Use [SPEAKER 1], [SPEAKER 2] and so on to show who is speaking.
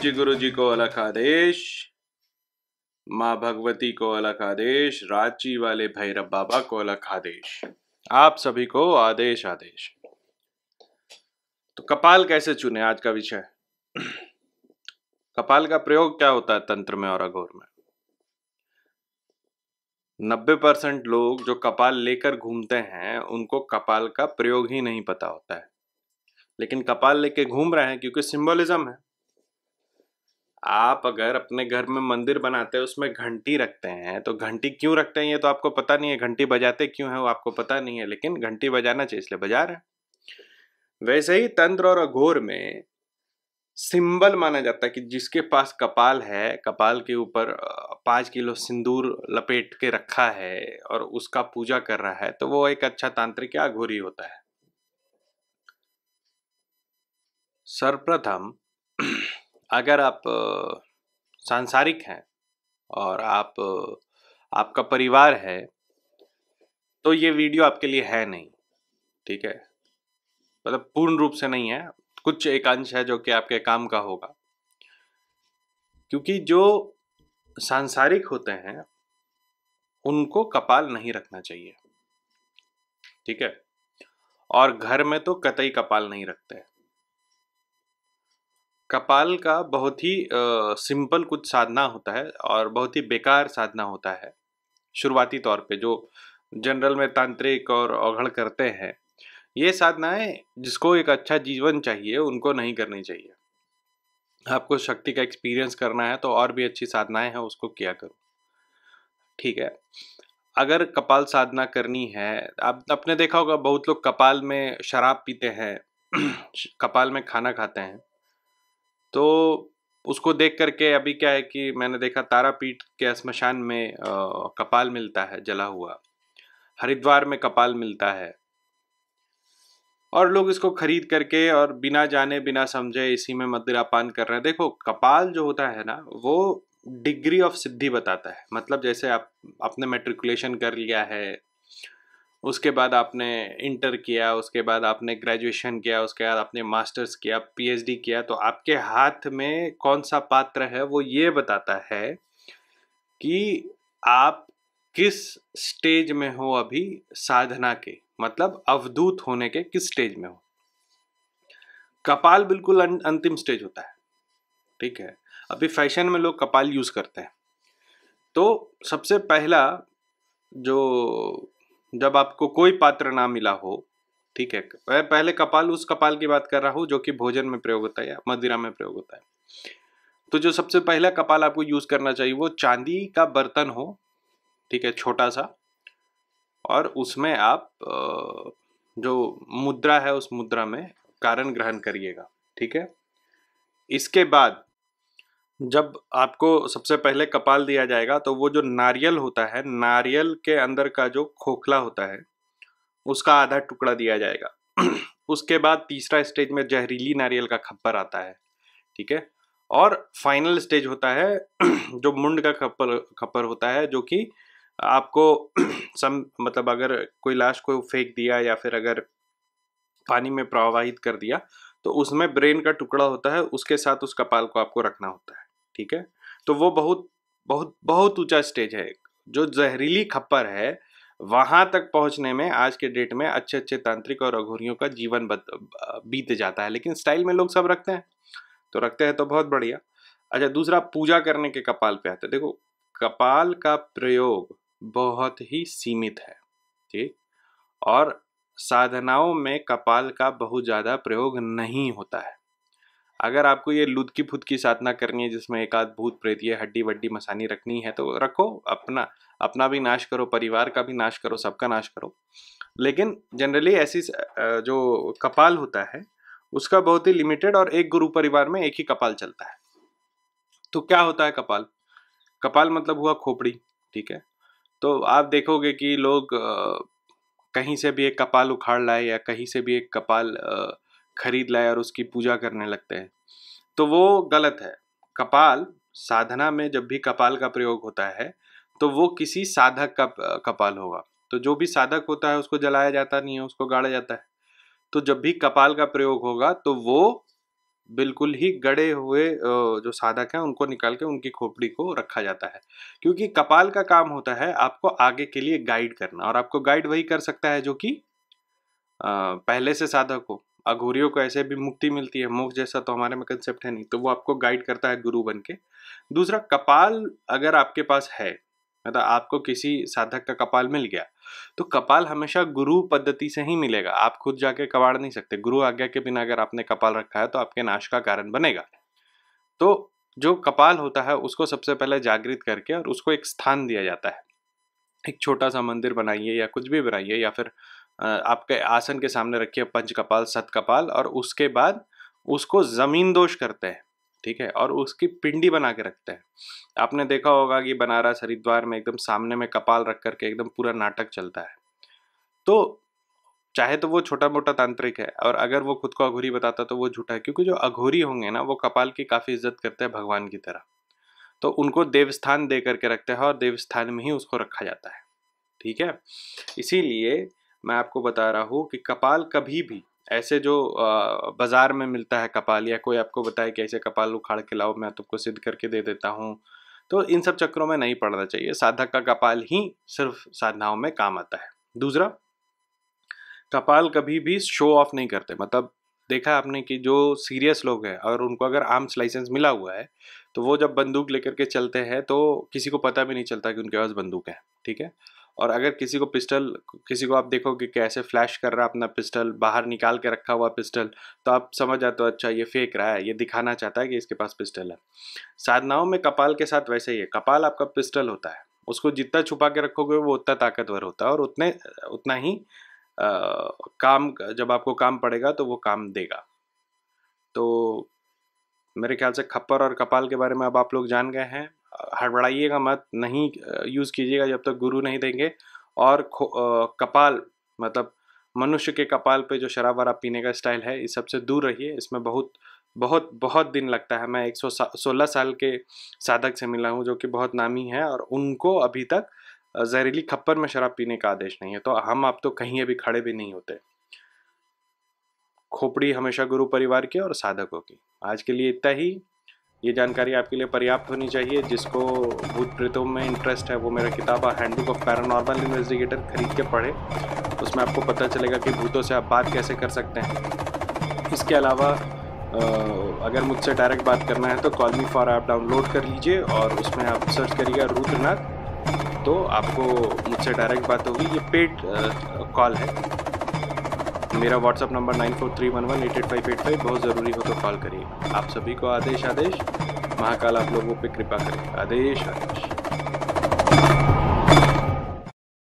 [SPEAKER 1] जी गुरु जी को अलग आदेश माँ भगवती को अलग आदेश रांची वाले भैरव बाबा को अलग आदेश आप सभी को आदेश आदेश तो कपाल कैसे चुने आज का विषय कपाल का प्रयोग क्या होता है तंत्र में और अघोर में नब्बे परसेंट लोग जो कपाल लेकर घूमते हैं उनको कपाल का प्रयोग ही नहीं पता होता है लेकिन कपाल लेके घूम रहे हैं क्योंकि सिंबोलिज्म है आप अगर अपने घर में मंदिर बनाते हैं उसमें घंटी रखते हैं तो घंटी क्यों रखते हैं ये तो आपको पता नहीं है घंटी बजाते क्यों है वो आपको पता नहीं है लेकिन घंटी बजाना चाहिए इसलिए बजा रहे हैं वैसे ही तंत्र और अघोर में सिंबल माना जाता है कि जिसके पास कपाल है कपाल के ऊपर पाँच किलो सिंदूर लपेट के रखा है और उसका पूजा कर रहा है तो वो एक अच्छा तांत्रिक या अघोरी होता है सर्वप्रथम अगर आप सांसारिक हैं और आप आपका परिवार है तो ये वीडियो आपके लिए है नहीं ठीक है मतलब पूर्ण रूप से नहीं है कुछ एकांश है जो कि आपके काम का होगा क्योंकि जो सांसारिक होते हैं उनको कपाल नहीं रखना चाहिए ठीक है और घर में तो कतई कपाल नहीं रखते कपाल का बहुत ही सिंपल कुछ साधना होता है और बहुत ही बेकार साधना होता है शुरुआती तौर पे जो जनरल में तांत्रिक और अवघड़ करते हैं ये साधनाएं जिसको एक अच्छा जीवन चाहिए उनको नहीं करनी चाहिए आपको शक्ति का एक्सपीरियंस करना है तो और भी अच्छी साधनाएं हैं उसको किया करो ठीक है अगर कपाल साधना करनी है आप आपने देखा होगा बहुत लोग कपाल में शराब पीते हैं कपाल में खाना खाते हैं तो उसको देख करके अभी क्या है कि मैंने देखा तारापीठ के स्मशान में आ, कपाल मिलता है जला हुआ हरिद्वार में कपाल मिलता है और लोग इसको खरीद करके और बिना जाने बिना समझे इसी में मदिरा पान कर रहे हैं देखो कपाल जो होता है ना वो डिग्री ऑफ सिद्धि बताता है मतलब जैसे आप अपने मेट्रिकुलेशन कर लिया है उसके बाद आपने इंटर किया उसके बाद आपने ग्रेजुएशन किया उसके बाद आपने मास्टर्स किया पीएचडी किया तो आपके हाथ में कौन सा पात्र है वो ये बताता है कि आप किस स्टेज में हो अभी साधना के मतलब अवधूत होने के किस स्टेज में हो कपाल बिल्कुल अं-, अंतिम स्टेज होता है ठीक है अभी फैशन में लोग कपाल यूज़ करते हैं तो सबसे पहला जो जब आपको कोई पात्र ना मिला हो ठीक है वह पहले कपाल उस कपाल की बात कर रहा हूँ जो कि भोजन में प्रयोग होता है या मदिरा में प्रयोग होता है तो जो सबसे पहला कपाल आपको यूज़ करना चाहिए वो चांदी का बर्तन हो ठीक है छोटा सा और उसमें आप जो मुद्रा है उस मुद्रा में कारण ग्रहण करिएगा ठीक है इसके बाद जब आपको सबसे पहले कपाल दिया जाएगा तो वो जो नारियल होता है नारियल के अंदर का जो खोखला होता है उसका आधा टुकड़ा दिया जाएगा उसके बाद तीसरा स्टेज में जहरीली नारियल का खप्पर आता है ठीक है और फाइनल स्टेज होता है जो मुंड का खप्पर खप्पर होता है जो कि आपको सम मतलब अगर कोई लाश को फेंक दिया या फिर अगर पानी में प्रवाहित कर दिया तो उसमें ब्रेन का टुकड़ा होता है उसके साथ उस कपाल को आपको रखना होता है ठीक है तो वो बहुत बहुत बहुत ऊंचा स्टेज है जो जहरीली खप्पर है वहां तक पहुंचने में आज के डेट में अच्छे अच्छे तांत्रिक और अघोरियों का जीवन बत, बीत जाता है लेकिन स्टाइल में लोग सब रखते हैं तो रखते हैं तो बहुत बढ़िया अच्छा दूसरा पूजा करने के कपाल पे आते देखो कपाल का प्रयोग बहुत ही सीमित है ठीक और साधनाओं में कपाल का बहुत ज़्यादा प्रयोग नहीं होता है अगर आपको ये लुदकी फुदकी साधना करनी है जिसमें एकाध भूत प्रेत ये हड्डी वड्डी मसानी रखनी है तो रखो अपना अपना भी नाश करो परिवार का भी नाश करो सबका नाश करो लेकिन जनरली ऐसी जो कपाल होता है उसका बहुत ही लिमिटेड और एक गुरु परिवार में एक ही कपाल चलता है तो क्या होता है कपाल कपाल मतलब हुआ खोपड़ी ठीक है तो आप देखोगे कि लोग कहीं से भी एक कपाल उखाड़ लाए या कहीं से भी एक कपाल खरीद लाए और उसकी पूजा करने लगते हैं तो वो गलत है कपाल साधना में जब भी कपाल का प्रयोग होता है तो वो किसी साधक का कपाल होगा तो जो भी साधक होता है उसको जलाया जाता नहीं है उसको गाड़ा जाता है तो जब भी कपाल का प्रयोग होगा तो वो बिल्कुल ही गड़े हुए जो साधक हैं उनको निकाल के उनकी खोपड़ी को रखा जाता है क्योंकि कपाल का काम होता है आपको आगे के लिए गाइड करना और आपको गाइड वही कर सकता है जो कि पहले से साधक हो अघोरियों को ऐसे भी मुक्ति मिलती है मोक्ष जैसा तो हमारे में कंसेप्ट है नहीं तो वो आपको गाइड करता है गुरु बन के दूसरा कपाल अगर आपके पास है मतलब आपको किसी साधक का कपाल मिल गया तो कपाल हमेशा गुरु पद्धति से ही मिलेगा आप खुद जाके कबाड़ नहीं सकते गुरु आज्ञा के बिना अगर आपने कपाल रखा है तो आपके नाश का कारण बनेगा तो जो कपाल होता है उसको सबसे पहले जागृत करके और उसको एक स्थान दिया जाता है एक छोटा सा मंदिर बनाइए या कुछ भी बनाइए या फिर आपके आसन के सामने रखिए पंच कपाल सत कपाल और उसके बाद उसको ज़मीन दोष करते हैं ठीक है और उसकी पिंडी बना के रखते हैं आपने देखा होगा कि बनारस हरिद्वार में एकदम सामने में कपाल रख करके एकदम पूरा नाटक चलता है तो चाहे तो वो छोटा मोटा तांत्रिक है और अगर वो खुद को अघोरी बताता तो वो झूठा है क्योंकि जो अघोरी होंगे ना वो कपाल की काफ़ी इज्जत करते हैं भगवान की तरह तो उनको देवस्थान दे करके रखते हैं और देवस्थान में ही उसको रखा जाता है ठीक है इसीलिए मैं आपको बता रहा हूँ कि कपाल कभी भी ऐसे जो बाज़ार में मिलता है कपाल या कोई आपको बताए कि ऐसे कपाल उखाड़ के लाओ मैं तुमको सिद्ध करके दे देता हूँ तो इन सब चक्रों में नहीं पड़ना चाहिए साधक का कपाल ही सिर्फ साधनाओं में काम आता है दूसरा कपाल कभी भी शो ऑफ नहीं करते मतलब देखा आपने कि जो सीरियस लोग हैं और उनको अगर आर्म्स लाइसेंस मिला हुआ है तो वो जब बंदूक लेकर के चलते हैं तो किसी को पता भी नहीं चलता कि उनके पास बंदूक है ठीक है और अगर किसी को पिस्टल किसी को आप देखो कि कैसे फ्लैश कर रहा है अपना पिस्टल बाहर निकाल के रखा हुआ पिस्टल तो आप समझ जाते हो अच्छा ये फेंक रहा है ये दिखाना चाहता है कि इसके पास पिस्टल है साधनाओं में कपाल के साथ वैसे ही है कपाल आपका पिस्टल होता है उसको जितना छुपा के रखोगे वो उतना ताकतवर होता है और उतने उतना ही आ, काम जब आपको काम पड़ेगा तो वो काम देगा तो मेरे ख्याल से खप्पर और कपाल के बारे में अब आप लोग जान गए हैं हड़बड़ाइएगा मत नहीं यूज़ कीजिएगा जब तक गुरु नहीं देंगे और आ, कपाल मतलब मनुष्य के कपाल पे जो शराब वराब पीने का स्टाइल है इस सबसे दूर रहिए इसमें बहुत बहुत बहुत दिन लगता है मैं एक सौ सोलह साल के साधक से मिला हूँ जो कि बहुत नामी है और उनको अभी तक जहरीली खप्पर में शराब पीने का आदेश नहीं है तो हम आप तो कहीं अभी खड़े भी नहीं होते खोपड़ी हमेशा गुरु परिवार की और साधकों की आज के लिए इतना ही ये जानकारी आपके लिए पर्याप्त होनी चाहिए जिसको भूत प्रेतों में इंटरेस्ट है वो मेरा किताब हैंडबुक ऑफ पैरानॉर्मल इन्वेस्टिगेटर खरीद के पढ़े उसमें आपको पता चलेगा कि भूतों से आप बात कैसे कर सकते हैं इसके अलावा अगर मुझसे डायरेक्ट बात करना है तो call me for app download कर लीजिए और उसमें आप सर्च करिएगा रुद्रनाथ तो आपको मुझसे डायरेक्ट बात होगी ये पेड कॉल है मेरा WhatsApp number nine four three one one eight eight five eight five बहुत ज़रूरी हो तो कॉल करिए आप सभी को आदेश आदेश महाकाल आप लोगों पे कृपा करें आदेश आदेश